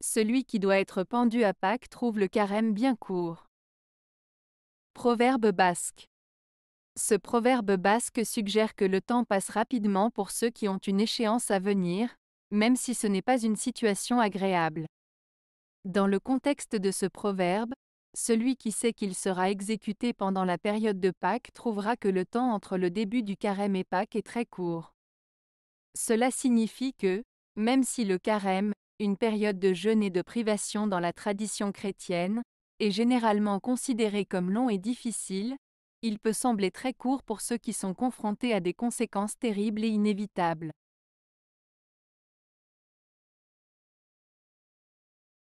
Celui qui doit être pendu à Pâques trouve le carême bien court. Proverbe basque. Ce proverbe basque suggère que le temps passe rapidement pour ceux qui ont une échéance à venir, même si ce n'est pas une situation agréable. Dans le contexte de ce proverbe, celui qui sait qu'il sera exécuté pendant la période de Pâques trouvera que le temps entre le début du carême et Pâques est très court. Cela signifie que, même si le carême, une période de jeûne et de privation dans la tradition chrétienne, est généralement considérée comme long et difficile, il peut sembler très court pour ceux qui sont confrontés à des conséquences terribles et inévitables.